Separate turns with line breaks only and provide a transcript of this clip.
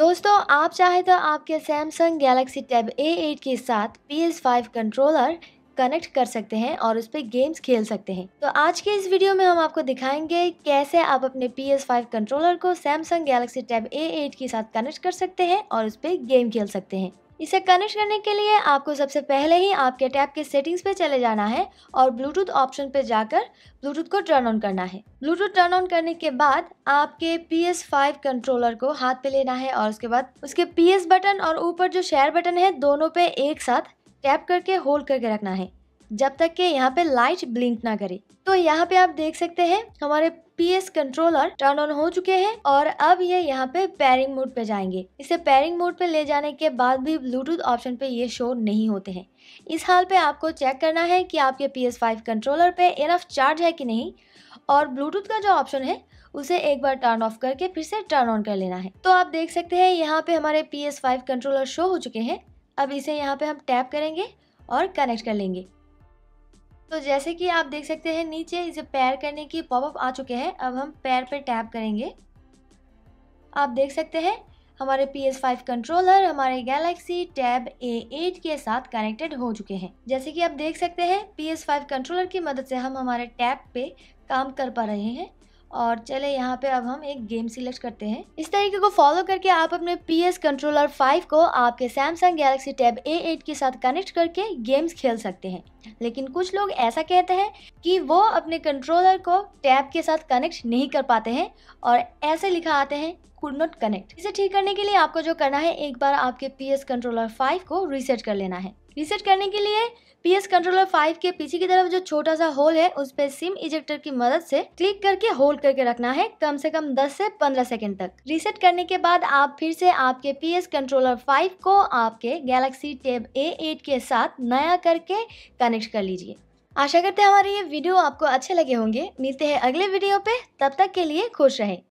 दोस्तों आप चाहे तो आपके Samsung Galaxy tab A eight के साथ P S five controller connect कर सकते हैं और उस पर गेम्स खेल सकते हैं तो आज के इस वीडियो में हम आपको दिखाएंगे कैसे आप अपने पी एस फाइव कंट्रोलर को Samsung Galaxy tab A eight के साथ कनेक्ट कर सकते हैं और उस पर गेम खेल सकते हैं इसे कनेक्ट करने के लिए आपको सबसे पहले ही आपके टैब के सेटिंग्स पे चले जाना है और ब्लूटूथ ऑप्शन पे जाकर ब्लूटूथ को टर्न ऑन करना है ब्लूटूथ टर्न ऑन करने के बाद आपके पी एस फाइव कंट्रोलर को हाथ पे लेना है और उसके बाद उसके पी एस बटन और ऊपर जो शेयर बटन है दोनों पे एक साथ टैप करके होल्ड करके रखना है जब तक के यहाँ पे लाइट ब्लिंक ना करे तो यहाँ पे आप देख सकते हैं हमारे पीएस कंट्रोलर टर्न ऑन हो चुके हैं और अब ये यहाँ पे पेयरिंग मोड पे जाएंगे इसे पेयरिंग मोड पे ले जाने के बाद भी ब्लूटूथ ऑप्शन पे ये शो नहीं होते हैं इस हाल पे आपको चेक करना है कि आपके पी एस फाइव कंट्रोलर पे इनफ चार्ज है कि नहीं और ब्लूटूथ का जो ऑप्शन है उसे एक बार टर्न ऑफ करके फिर से टर्न ऑन कर लेना है तो आप देख सकते हैं यहाँ पे हमारे P S five controller show हो चुके हैं अब इसे यहाँ पे हम टैप करेंगे और कनेक्ट कर लेंगे तो जैसे कि आप देख सकते हैं नीचे इसे पैर करने की पॉपअप आ चुके हैं अब हम पैर पर टैप करेंगे आप देख सकते हैं हमारे PS5 कंट्रोलर हमारे गैलेक्सी टैब A8 के साथ कनेक्टेड हो चुके हैं जैसे कि आप देख सकते हैं PS5 कंट्रोलर की मदद से हम हमारे टैब पे काम कर पा रहे हैं और चले यहाँ पे अब हम एक गेम सिलेक्ट करते हैं इस तरीके को फॉलो करके आप अपने पी एस कंट्रोलर फाइव को आपके Samsung Galaxy tab A eight के साथ कनेक्ट करके गेम्स खेल सकते हैं लेकिन कुछ लोग ऐसा कहते हैं कि वो अपने कंट्रोलर को टैब के साथ कनेक्ट नहीं कर पाते हैं और ऐसे लिखा आते हैं कुड नॉट कनेक्ट इसे ठीक करने के लिए आपको जो करना है एक बार आपके पी एस कंट्रोलर फाइव को रीसेट कर लेना है रीसेट करने के लिए पी एस कंट्रोलर फाइव के पीछे की तरफ जो छोटा सा होल है उस पर सिम इजेक्टर की मदद से क्लिक करके होल्ड करके रखना है कम से कम 10 से 15 सेकंड तक रीसेट करने के बाद आप फिर से आपके पी एस कंट्रोलर फाइव को आपके गैलेक्सी टेब ए एट के साथ नया करके कनेक्ट कर लीजिए आशा करते हैं हमारे ये वीडियो आपको अच्छे लगे होंगे मिलते हैं अगले वीडियो पे तब तक के लिए खुश रहें